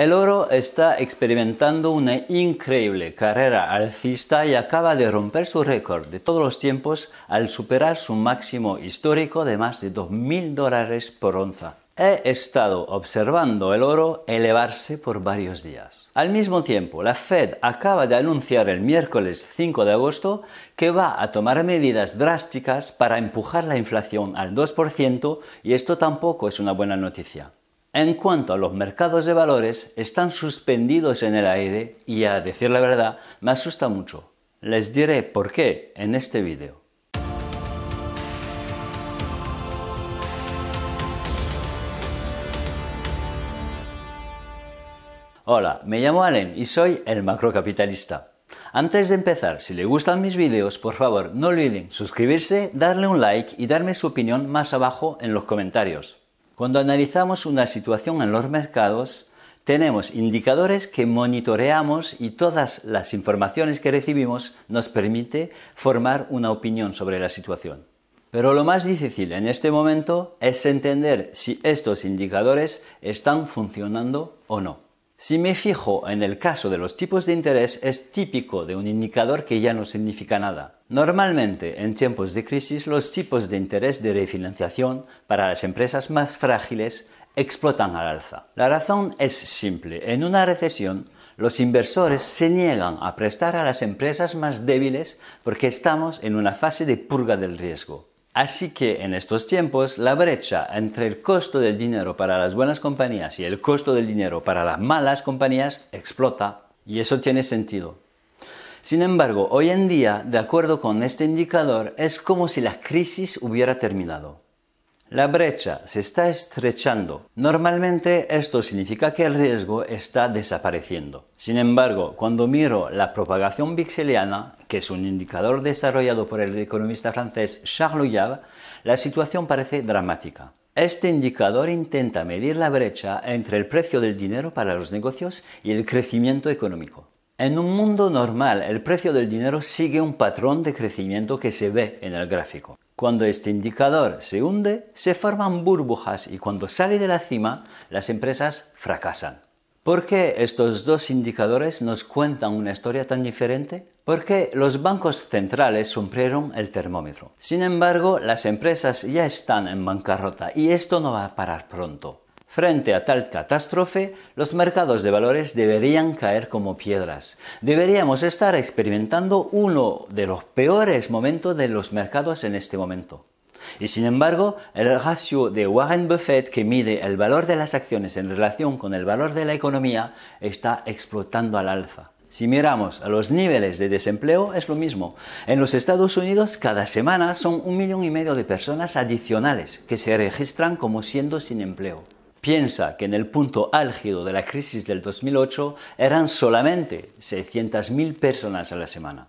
El oro está experimentando una increíble carrera alcista y acaba de romper su récord de todos los tiempos al superar su máximo histórico de más de 2.000 dólares por onza. He estado observando el oro elevarse por varios días. Al mismo tiempo, la Fed acaba de anunciar el miércoles 5 de agosto que va a tomar medidas drásticas para empujar la inflación al 2% y esto tampoco es una buena noticia en cuanto a los mercados de valores, están suspendidos en el aire y a decir la verdad me asusta mucho. Les diré por qué en este vídeo. Hola, me llamo Allen y soy el macrocapitalista. Antes de empezar, si le gustan mis vídeos, por favor no olviden suscribirse, darle un like y darme su opinión más abajo en los comentarios. Cuando analizamos una situación en los mercados, tenemos indicadores que monitoreamos y todas las informaciones que recibimos nos permite formar una opinión sobre la situación. Pero lo más difícil en este momento es entender si estos indicadores están funcionando o no. Si me fijo en el caso de los tipos de interés, es típico de un indicador que ya no significa nada. Normalmente, en tiempos de crisis, los tipos de interés de refinanciación para las empresas más frágiles explotan al alza. La razón es simple. En una recesión, los inversores se niegan a prestar a las empresas más débiles porque estamos en una fase de purga del riesgo. Así que en estos tiempos la brecha entre el costo del dinero para las buenas compañías y el costo del dinero para las malas compañías explota y eso tiene sentido. Sin embargo, hoy en día, de acuerdo con este indicador, es como si la crisis hubiera terminado. La brecha se está estrechando. Normalmente esto significa que el riesgo está desapareciendo. Sin embargo, cuando miro la propagación vixeliana, que es un indicador desarrollado por el economista francés Charles Louyave, la situación parece dramática. Este indicador intenta medir la brecha entre el precio del dinero para los negocios y el crecimiento económico. En un mundo normal, el precio del dinero sigue un patrón de crecimiento que se ve en el gráfico. Cuando este indicador se hunde, se forman burbujas y cuando sale de la cima, las empresas fracasan. ¿Por qué estos dos indicadores nos cuentan una historia tan diferente? Porque los bancos centrales cumplieron el termómetro. Sin embargo, las empresas ya están en bancarrota y esto no va a parar pronto. Frente a tal catástrofe, los mercados de valores deberían caer como piedras. Deberíamos estar experimentando uno de los peores momentos de los mercados en este momento. Y sin embargo, el ratio de Warren Buffett que mide el valor de las acciones en relación con el valor de la economía está explotando al alza. Si miramos a los niveles de desempleo es lo mismo. En los Estados Unidos cada semana son un millón y medio de personas adicionales que se registran como siendo sin empleo. Piensa que en el punto álgido de la crisis del 2008 eran solamente 600.000 personas a la semana.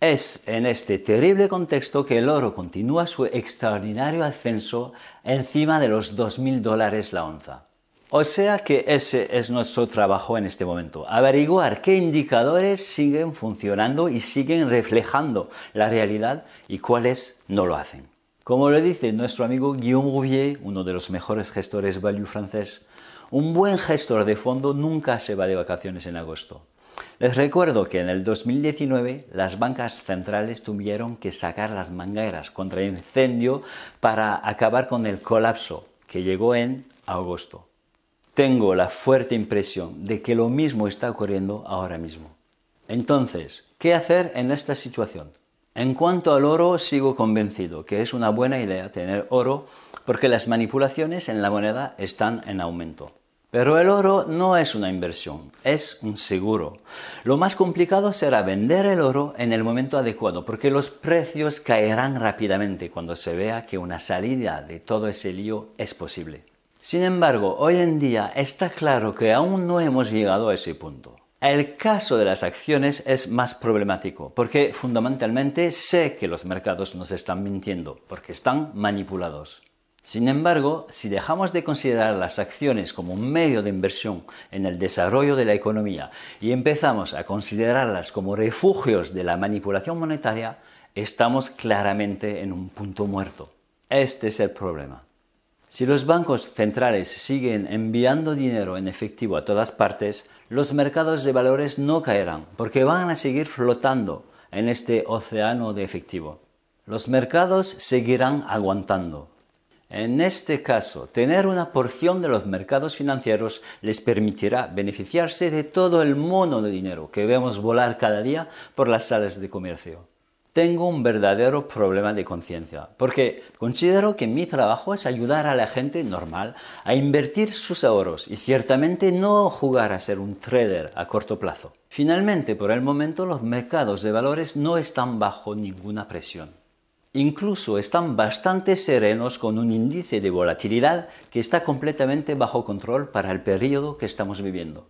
Es en este terrible contexto que el oro continúa su extraordinario ascenso encima de los 2.000 dólares la onza. O sea que ese es nuestro trabajo en este momento, averiguar qué indicadores siguen funcionando y siguen reflejando la realidad y cuáles no lo hacen. Como lo dice nuestro amigo Guillaume Rouvier, uno de los mejores gestores value francés, un buen gestor de fondo nunca se va de vacaciones en agosto. Les recuerdo que en el 2019 las bancas centrales tuvieron que sacar las mangueras contra el incendio para acabar con el colapso que llegó en agosto. Tengo la fuerte impresión de que lo mismo está ocurriendo ahora mismo. Entonces, ¿qué hacer en esta situación? En cuanto al oro, sigo convencido que es una buena idea tener oro porque las manipulaciones en la moneda están en aumento. Pero el oro no es una inversión, es un seguro. Lo más complicado será vender el oro en el momento adecuado, porque los precios caerán rápidamente cuando se vea que una salida de todo ese lío es posible. Sin embargo, hoy en día está claro que aún no hemos llegado a ese punto. El caso de las acciones es más problemático porque fundamentalmente sé que los mercados nos están mintiendo porque están manipulados. Sin embargo, si dejamos de considerar las acciones como un medio de inversión en el desarrollo de la economía y empezamos a considerarlas como refugios de la manipulación monetaria, estamos claramente en un punto muerto. Este es el problema. Si los bancos centrales siguen enviando dinero en efectivo a todas partes, los mercados de valores no caerán porque van a seguir flotando en este océano de efectivo. Los mercados seguirán aguantando. En este caso, tener una porción de los mercados financieros les permitirá beneficiarse de todo el mono de dinero que vemos volar cada día por las salas de comercio tengo un verdadero problema de conciencia, porque considero que mi trabajo es ayudar a la gente normal a invertir sus ahorros y ciertamente no jugar a ser un trader a corto plazo. Finalmente, por el momento los mercados de valores no están bajo ninguna presión. Incluso están bastante serenos con un índice de volatilidad que está completamente bajo control para el periodo que estamos viviendo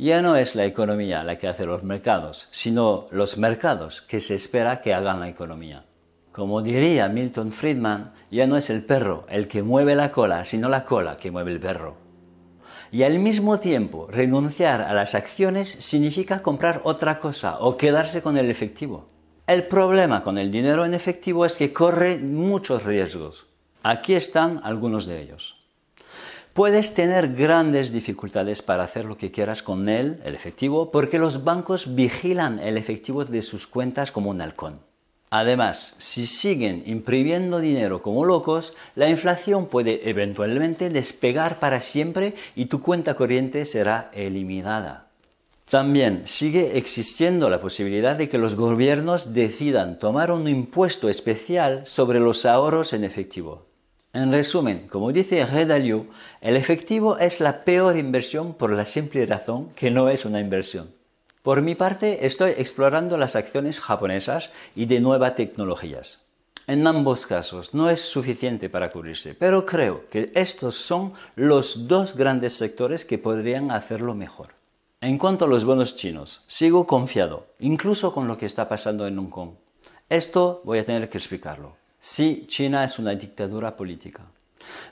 ya no es la economía la que hace los mercados, sino los mercados que se espera que hagan la economía. Como diría Milton Friedman, ya no es el perro el que mueve la cola, sino la cola que mueve el perro. Y al mismo tiempo, renunciar a las acciones significa comprar otra cosa o quedarse con el efectivo. El problema con el dinero en efectivo es que corre muchos riesgos. Aquí están algunos de ellos. Puedes tener grandes dificultades para hacer lo que quieras con él, el efectivo, porque los bancos vigilan el efectivo de sus cuentas como un halcón. Además, si siguen imprimiendo dinero como locos, la inflación puede eventualmente despegar para siempre y tu cuenta corriente será eliminada. También sigue existiendo la posibilidad de que los gobiernos decidan tomar un impuesto especial sobre los ahorros en efectivo. En resumen, como dice Redalio, el efectivo es la peor inversión por la simple razón que no es una inversión. Por mi parte, estoy explorando las acciones japonesas y de nuevas tecnologías. En ambos casos no es suficiente para cubrirse, pero creo que estos son los dos grandes sectores que podrían hacerlo mejor. En cuanto a los bonos chinos, sigo confiado, incluso con lo que está pasando en Hong Kong. Esto voy a tener que explicarlo. Sí, China es una dictadura política.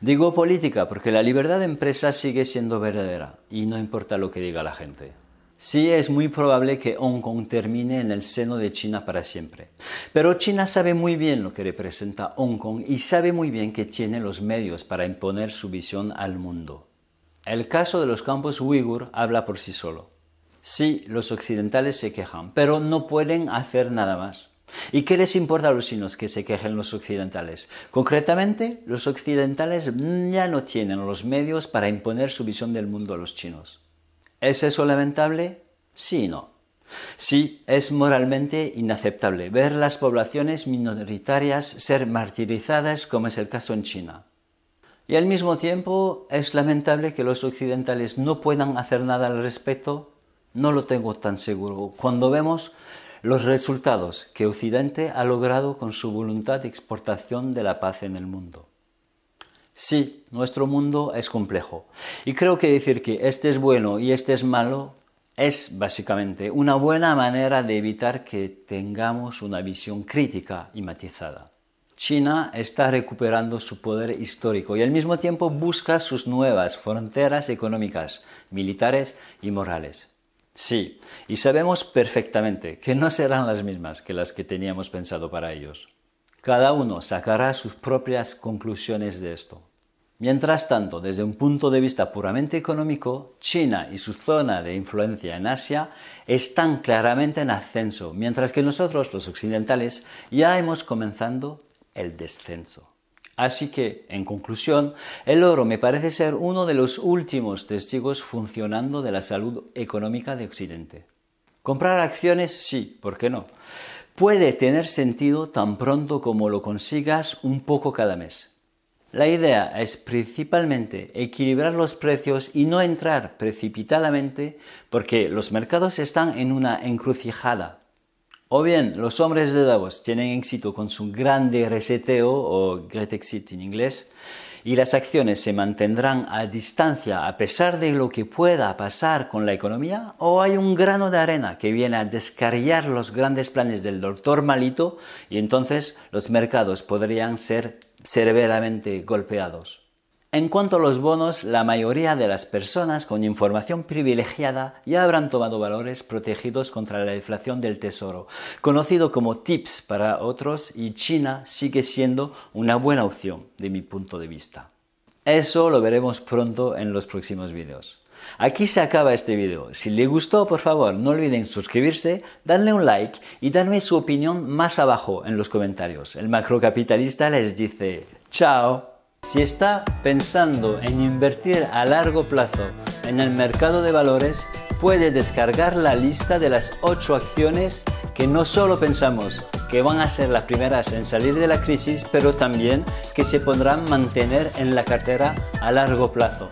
Digo política porque la libertad de empresa sigue siendo verdadera y no importa lo que diga la gente. Sí, es muy probable que Hong Kong termine en el seno de China para siempre. Pero China sabe muy bien lo que representa Hong Kong y sabe muy bien que tiene los medios para imponer su visión al mundo. El caso de los campos uigur habla por sí solo. Sí, los occidentales se quejan, pero no pueden hacer nada más. ¿Y qué les importa a los chinos que se quejen los occidentales? Concretamente, los occidentales ya no tienen los medios para imponer su visión del mundo a los chinos. ¿Es eso lamentable? Sí y no. Sí, es moralmente inaceptable ver las poblaciones minoritarias ser martirizadas como es el caso en China. Y al mismo tiempo es lamentable que los occidentales no puedan hacer nada al respecto. No lo tengo tan seguro. Cuando vemos los resultados que Occidente ha logrado con su voluntad de exportación de la paz en el mundo. Sí, nuestro mundo es complejo. Y creo que decir que este es bueno y este es malo es básicamente una buena manera de evitar que tengamos una visión crítica y matizada. China está recuperando su poder histórico y al mismo tiempo busca sus nuevas fronteras económicas, militares y morales. Sí, y sabemos perfectamente que no serán las mismas que las que teníamos pensado para ellos. Cada uno sacará sus propias conclusiones de esto. Mientras tanto, desde un punto de vista puramente económico, China y su zona de influencia en Asia están claramente en ascenso, mientras que nosotros, los occidentales, ya hemos comenzado el descenso. Así que, en conclusión, el oro me parece ser uno de los últimos testigos funcionando de la salud económica de Occidente. Comprar acciones, sí, ¿por qué no? Puede tener sentido tan pronto como lo consigas un poco cada mes. La idea es principalmente equilibrar los precios y no entrar precipitadamente porque los mercados están en una encrucijada o bien, los hombres de Davos tienen éxito con su grande reseteo, o Great Exit en inglés, y las acciones se mantendrán a distancia a pesar de lo que pueda pasar con la economía, o hay un grano de arena que viene a descarriar los grandes planes del doctor Malito y entonces los mercados podrían ser severamente golpeados. En cuanto a los bonos, la mayoría de las personas con información privilegiada ya habrán tomado valores protegidos contra la inflación del tesoro, conocido como TIPS para otros, y China sigue siendo una buena opción de mi punto de vista. Eso lo veremos pronto en los próximos vídeos. Aquí se acaba este vídeo. Si le gustó, por favor, no olviden suscribirse, darle un like y darme su opinión más abajo en los comentarios. El macrocapitalista les dice chao. Si está pensando en invertir a largo plazo en el mercado de valores, puede descargar la lista de las 8 acciones que no solo pensamos que van a ser las primeras en salir de la crisis, pero también que se podrán mantener en la cartera a largo plazo.